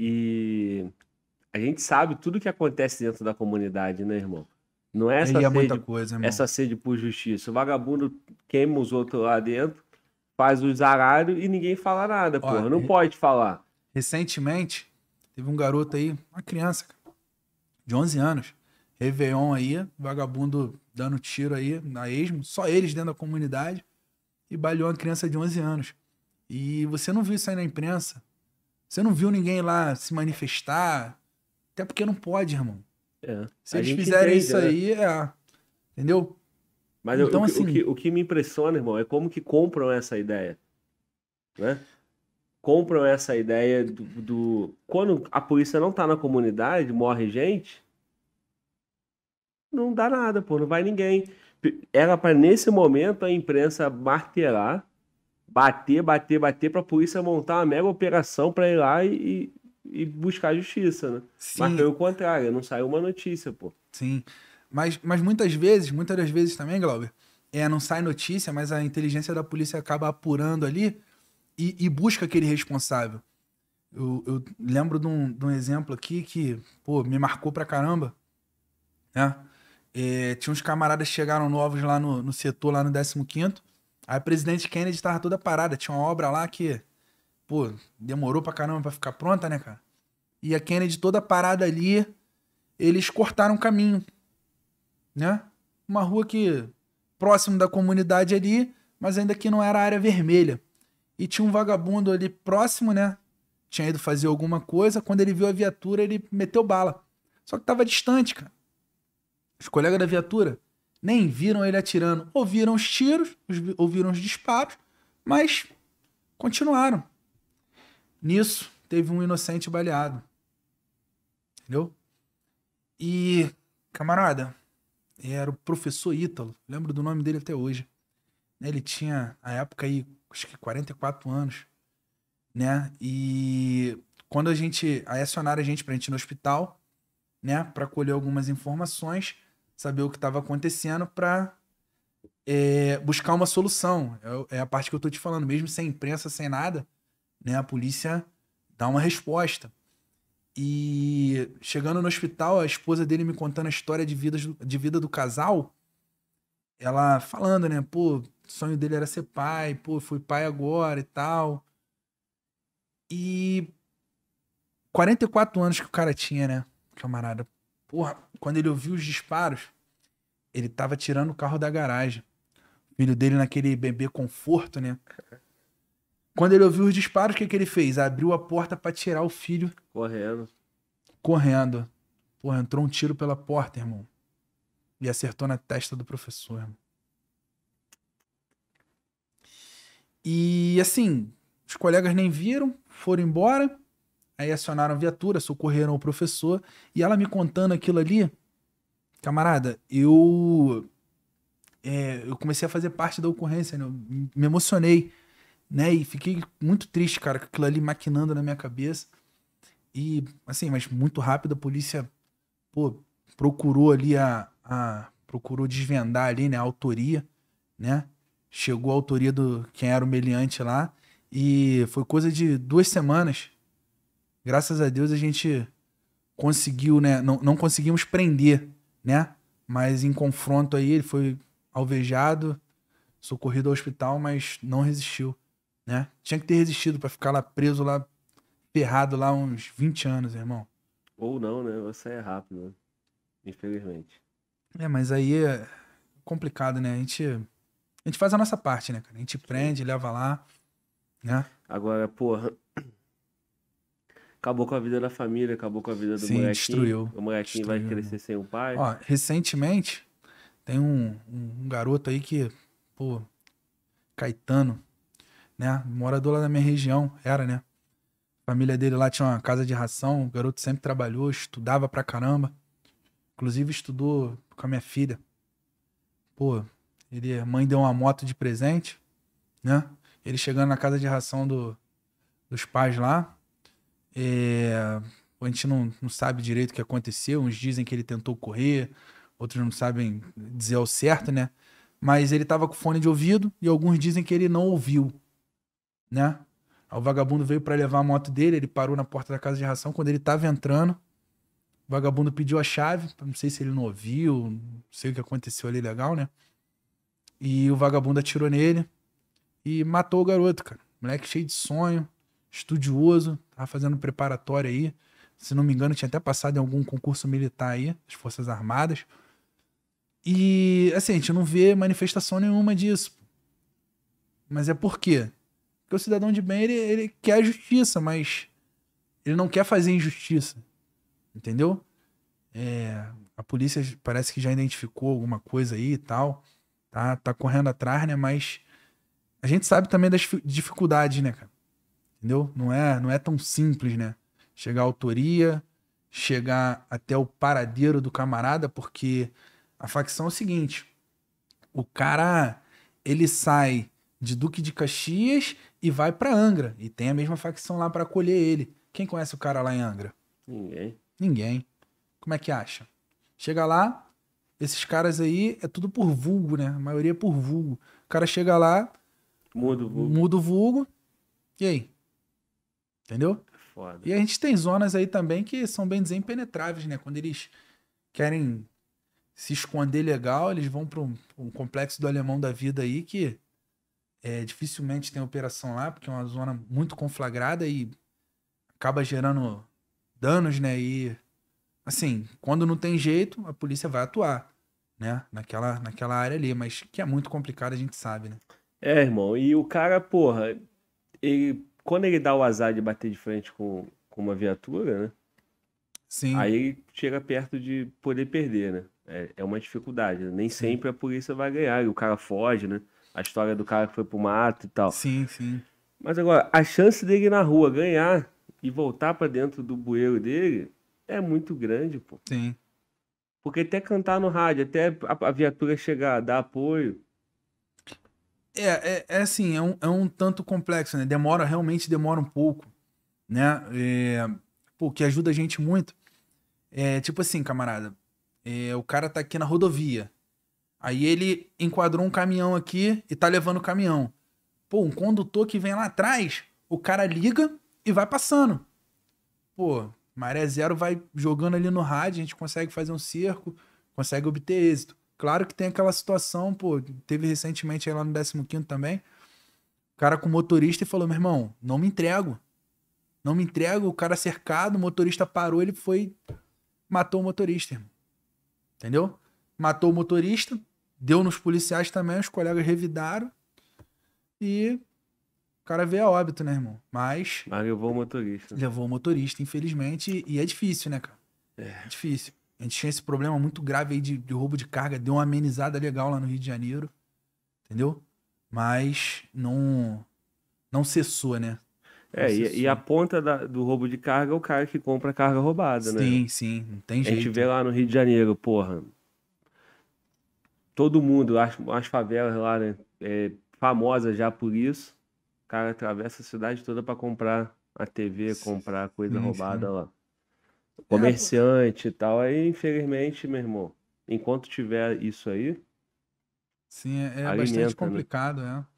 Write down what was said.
E a gente sabe tudo que acontece dentro da comunidade, né, irmão? Não é essa, é sede, coisa, irmão. essa sede por justiça. O vagabundo queima os outros lá dentro, faz o zaralhos e ninguém fala nada, Olha, porra. Não re... pode falar. Recentemente, teve um garoto aí, uma criança, de 11 anos, Réveillon aí, vagabundo dando tiro aí na esmo, só eles dentro da comunidade, e baleou uma criança de 11 anos. E você não viu isso aí na imprensa, você não viu ninguém lá se manifestar. Até porque não pode, irmão. É. Se a eles fizerem entende, isso né? aí, é. Entendeu? Mas então, eu, assim... o, que, o que me impressiona, irmão, é como que compram essa ideia. Né? Compram essa ideia do, do... Quando a polícia não tá na comunidade, morre gente. Não dá nada, pô, não vai ninguém. Era para nesse momento a imprensa martelar bater, bater, bater para a polícia montar uma mega operação para ir lá e, e buscar justiça, né? Sim. Mas pelo contrário, não saiu uma notícia, pô. Sim. Mas, mas muitas vezes, muitas das vezes também, Glauber, é, não sai notícia, mas a inteligência da polícia acaba apurando ali e, e busca aquele responsável. Eu, eu lembro de um, de um, exemplo aqui que, pô, me marcou pra caramba, né? É, tinha uns camaradas que chegaram novos lá no, no setor, lá no 15º, Aí o presidente Kennedy tava toda parada, tinha uma obra lá que, pô, demorou pra caramba pra ficar pronta, né, cara? E a Kennedy toda parada ali, eles cortaram o caminho, né? Uma rua que próximo da comunidade ali, mas ainda que não era área vermelha. E tinha um vagabundo ali próximo, né? Tinha ido fazer alguma coisa, quando ele viu a viatura, ele meteu bala. Só que tava distante, cara. Os colegas da viatura nem viram ele atirando. Ouviram os tiros, ouviram os disparos, mas continuaram. Nisso, teve um inocente baleado. Entendeu? E, camarada, era o professor Ítalo, lembro do nome dele até hoje. Né, ele tinha, na época, aí, acho que 44 anos, né? E quando a gente, acionaram a gente pra gente ir no hospital, né, para colher algumas informações, saber o que estava acontecendo para é, eh, buscar uma solução. É, é, a parte que eu estou te falando, mesmo sem imprensa, sem nada, né, a polícia dá uma resposta. E chegando no hospital, a esposa dele me contando a história de vida, de vida do casal, ela falando, né, pô, o sonho dele era ser pai, pô, fui pai agora e tal. E 44 anos que o cara tinha, né, camarada? Porra, quando ele ouviu os disparos, ele tava tirando o carro da garagem. O filho dele naquele bebê conforto, né? Quando ele ouviu os disparos, o que, que ele fez? Abriu a porta para tirar o filho. Correndo. Correndo. Porra, entrou um tiro pela porta, irmão. E acertou na testa do professor, irmão. E assim, os colegas nem viram, foram embora. Aí acionaram a viatura, socorreram o professor. E ela me contando aquilo ali, camarada, eu. É, eu comecei a fazer parte da ocorrência, né? me emocionei, né? E fiquei muito triste, cara, com aquilo ali maquinando na minha cabeça. E, assim, mas muito rápido a polícia, pô, procurou ali a. a procurou desvendar ali, né? A autoria, né? Chegou a autoria do quem era o meliante lá. E foi coisa de duas semanas graças a Deus a gente conseguiu, né? Não, não conseguimos prender, né? Mas em confronto aí, ele foi alvejado, socorrido ao hospital, mas não resistiu, né? Tinha que ter resistido para ficar lá preso, lá ferrado lá uns 20 anos, irmão. Ou não, né? Você é rápido, né, infelizmente. É, mas aí é complicado, né? A gente, a gente faz a nossa parte, né, cara? A gente prende, leva lá, né? Agora, porra, acabou com a vida da família, acabou com a vida do Sim, molequinho. destruiu. O molequinho destruiu. vai crescer sem o pai. Ó, recentemente, tem um, um garoto aí que, pô, Caetano, né? Morador lá da minha região, era, né? família dele lá tinha uma casa de ração, o garoto sempre trabalhou, estudava pra caramba. Inclusive estudou com a minha filha. Pô, ele, a mãe deu uma moto de presente, né? Ele chegando na casa de ração do, dos pais lá, é, a gente não, não sabe direito o que aconteceu. Uns dizem que ele tentou correr, outros não sabem dizer ao certo, né? Mas ele tava com fone de ouvido e alguns dizem que ele não ouviu, né? O vagabundo veio para levar a moto dele, ele parou na porta da casa de ração. Quando ele tava entrando, o vagabundo pediu a chave. Não sei se ele não ouviu, não sei o que aconteceu ali legal, né? E o vagabundo atirou nele e matou o garoto, cara. Moleque cheio de sonho, estudioso, tava tá fazendo preparatória aí. Se não me engano, tinha até passado em algum concurso militar aí, das Forças Armadas. E, assim, a gente não vê manifestação nenhuma disso. Mas é por quê? Porque o cidadão de bem, ele, ele quer a justiça, mas ele não quer fazer injustiça. Entendeu? É, a polícia parece que já identificou alguma coisa aí e tal. Tá, tá correndo atrás, né? Mas a gente sabe também das dificuldades, né, cara? Entendeu? Não é, não é tão simples, né? Chegar à autoria, chegar até o paradeiro do camarada, porque a facção é o seguinte: o cara ele sai de Duque de Caxias e vai para Angra e tem a mesma facção lá para acolher ele. Quem conhece o cara lá em Angra? Ninguém. Ninguém. Como é que acha? Chega lá, esses caras aí é tudo por vulgo, né? A maioria é por vulgo. O cara chega lá, muda o vulgo, muda o vulgo e aí? Entendeu? Foda. E a gente tem zonas aí também que são bem desempenetráveis, impenetráveis, né? Quando eles querem se esconder legal, eles vão para um, um, complexo do alemão da vida aí que é, dificilmente tem operação lá, porque é uma zona muito conflagrada e acaba gerando danos, né? E assim, quando não tem jeito, a polícia vai atuar, né? Naquela, naquela área ali, mas que é muito complicado, a gente sabe, né? É, irmão, e o cara, porra, ele quando ele dá o azar de bater de frente com, com uma viatura, né? Sim. Aí chega perto de poder perder, né? É, é uma dificuldade. Né? Nem sim. sempre a polícia vai ganhar e o cara foge, né? A história do cara que foi pro mato e tal. Sim, sim. Mas agora, a chance dele ir na rua ganhar e voltar para dentro do bueiro dele é muito grande, pô. Sim. Porque até cantar no rádio, até a, a viatura chegar, dar apoio, é, é, é assim, é um, é um tanto complexo, né? Demora, realmente demora um pouco, né? É, pô, que ajuda a gente muito. É, tipo assim, camarada, é, o cara tá aqui na rodovia. Aí ele enquadrou um caminhão aqui e tá levando o caminhão. Pô, um condutor que vem lá atrás, o cara liga e vai passando. Pô, maré zero vai jogando ali no rádio, a gente consegue fazer um cerco, consegue obter êxito. Claro que tem aquela situação, pô, teve recentemente aí lá no 15 também, o cara com motorista e falou: meu irmão, não me entrego. Não me entrego, o cara cercado, o motorista parou, ele foi. Matou o motorista, irmão. Entendeu? Matou o motorista, deu nos policiais também, os colegas revidaram. E o cara veio a óbito, né, irmão? Mas. Mas levou o motorista. Levou o motorista, infelizmente. E é difícil, né, cara? É. é difícil. A gente tinha esse problema muito grave aí de, de roubo de carga, deu uma amenizada legal lá no Rio de Janeiro, entendeu? Mas não não cessou, né? É, não é, cessou. E, a ponta da, do roubo de carga é o cara que compra carga roubada, sim, né? Sim, sim, não tem jeito. A gente vê lá no Rio de Janeiro, porra. Todo mundo, as, as favelas lá, né? É, famosa já por isso. O cara atravessa a cidade toda para comprar a TV, comprar coisa sim, roubada sim. lá comerciante é, e tal. Aí, infelizmente, meu irmão, enquanto tiver isso aí. Sim, é, é alimenta, bastante né? complicado, né? é.